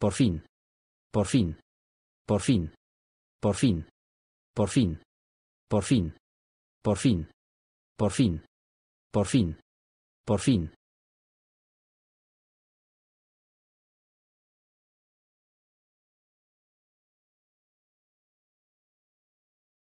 Por fin. Por fin. Por fin. Por fin. Por fin. Por fin. Por fin. Por fin. Por fin. Por fin.